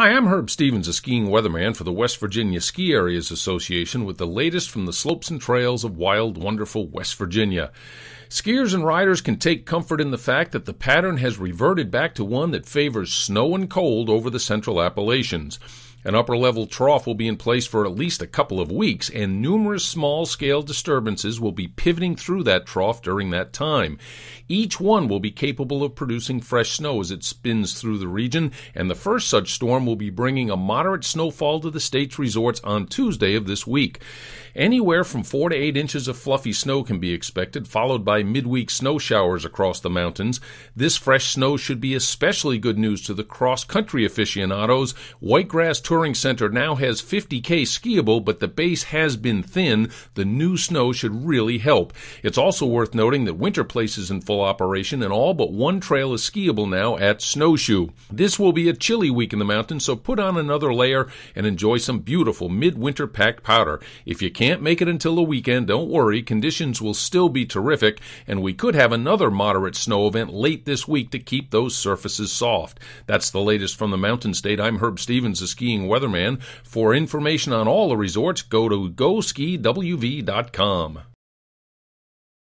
Hi, I'm Herb Stevens, a skiing weatherman for the West Virginia Ski Areas Association with the latest from the slopes and trails of wild, wonderful West Virginia. Skiers and riders can take comfort in the fact that the pattern has reverted back to one that favors snow and cold over the central Appalachians. An upper level trough will be in place for at least a couple of weeks, and numerous small scale disturbances will be pivoting through that trough during that time. Each one will be capable of producing fresh snow as it spins through the region, and the first such storm will be bringing a moderate snowfall to the state's resorts on Tuesday of this week. Anywhere from 4 to 8 inches of fluffy snow can be expected, followed by midweek snow showers across the mountains. This fresh snow should be especially good news to the cross country aficionados. Whitegrass Touring Center now has 50K skiable, but the base has been thin. The new snow should really help. It's also worth noting that Winter Place is in full operation and all but one trail is skiable now at Snowshoe. This will be a chilly week in the mountains often, so put on another layer and enjoy some beautiful midwinter packed powder. If you can't make it until the weekend, don't worry, conditions will still be terrific, and we could have another moderate snow event late this week to keep those surfaces soft. That's the latest from the Mountain State. I'm Herb Stevens, the skiing weatherman. For information on all the resorts, go to goskiwv.com.